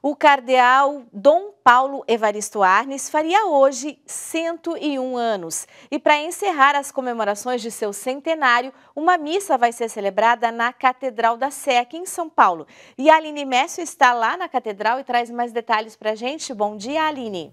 O cardeal Dom Paulo Evaristo Arnes faria hoje 101 anos. E para encerrar as comemorações de seu centenário, uma missa vai ser celebrada na Catedral da Sé, aqui em São Paulo. E a Aline Messio está lá na Catedral e traz mais detalhes para a gente. Bom dia, Aline.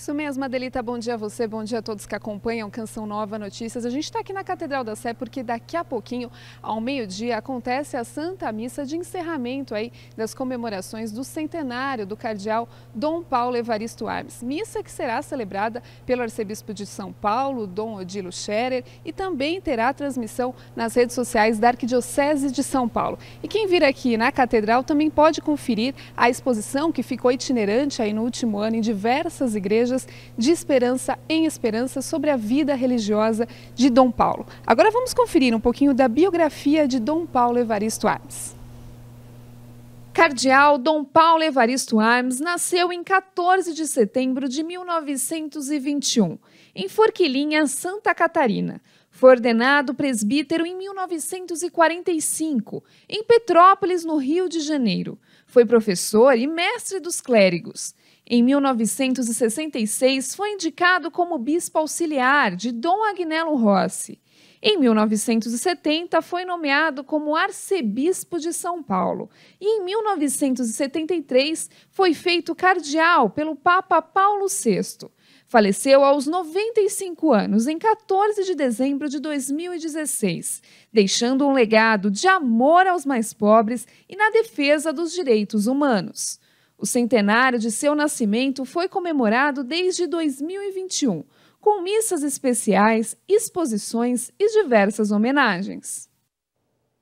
Isso mesmo, Adelita, bom dia a você, bom dia a todos que acompanham Canção Nova Notícias. A gente está aqui na Catedral da Sé porque daqui a pouquinho, ao meio-dia, acontece a Santa Missa de encerramento aí das comemorações do centenário do cardeal Dom Paulo Evaristo Armes. Missa que será celebrada pelo arcebispo de São Paulo, Dom Odilo Scherer, e também terá transmissão nas redes sociais da Arquidiocese de São Paulo. E quem vir aqui na Catedral também pode conferir a exposição que ficou itinerante aí no último ano em diversas igrejas igrejas, de esperança em esperança sobre a vida religiosa de Dom Paulo. Agora vamos conferir um pouquinho da biografia de Dom Paulo Evaristo Armes. Cardeal Dom Paulo Evaristo Armes nasceu em 14 de setembro de 1921, em Forquilinha, Santa Catarina. Foi ordenado presbítero em 1945, em Petrópolis, no Rio de Janeiro. Foi professor e mestre dos clérigos. Em 1966, foi indicado como bispo auxiliar de Dom Agnello Rossi. Em 1970, foi nomeado como arcebispo de São Paulo. E em 1973, foi feito cardeal pelo Papa Paulo VI. Faleceu aos 95 anos, em 14 de dezembro de 2016, deixando um legado de amor aos mais pobres e na defesa dos direitos humanos. O centenário de seu nascimento foi comemorado desde 2021, com missas especiais, exposições e diversas homenagens.